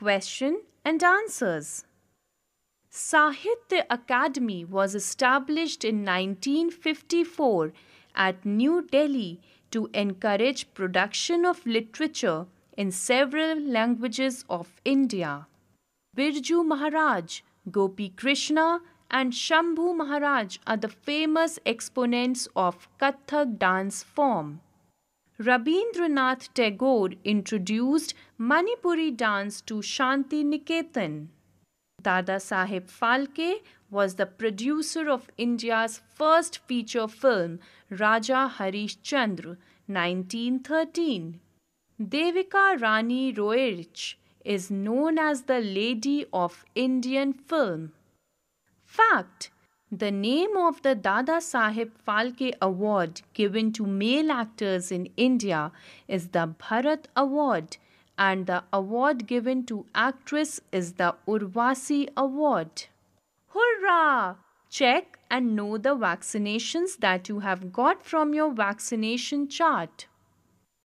question and answers. Sahitya Academy was established in 1954 at New Delhi to encourage production of literature in several languages of India. Birju Maharaj, Gopi Krishna and Shambhu Maharaj are the famous exponents of Kathak dance form. Rabindranath Tagore introduced Manipuri dance to Shanti Niketan. Dada Sahib Phalke was the producer of India's first feature film, Raja Harish Chandra, 1913. Devika Rani Roerich is known as the Lady of Indian Film. Fact the name of the Dada Sahib Phalke Award given to male actors in India is the Bharat Award, and the award given to actress is the Urvasi Award. Hurrah! Check and know the vaccinations that you have got from your vaccination chart.